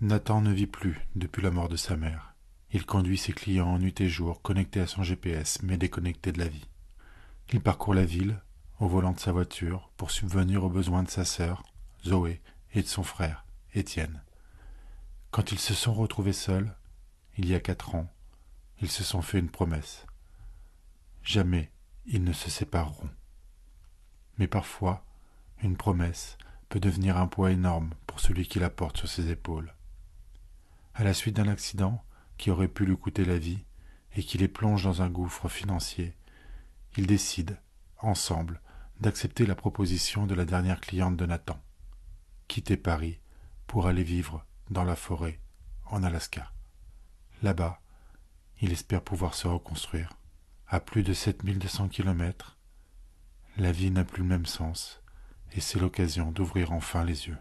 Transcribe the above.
Nathan ne vit plus depuis la mort de sa mère. Il conduit ses clients en nuit et jour, connecté à son GPS, mais déconnecté de la vie. Il parcourt la ville, au volant de sa voiture, pour subvenir aux besoins de sa sœur, Zoé, et de son frère, Étienne. Quand ils se sont retrouvés seuls, il y a quatre ans, ils se sont fait une promesse. Jamais ils ne se sépareront. Mais parfois, une promesse peut devenir un poids énorme pour celui qui la porte sur ses épaules à la suite d'un accident qui aurait pu lui coûter la vie et qui les plonge dans un gouffre financier. Ils décident, ensemble, d'accepter la proposition de la dernière cliente de Nathan. Quitter Paris pour aller vivre dans la forêt, en Alaska. Là-bas, il espère pouvoir se reconstruire. À plus de 7200 kilomètres, la vie n'a plus le même sens, et c'est l'occasion d'ouvrir enfin les yeux.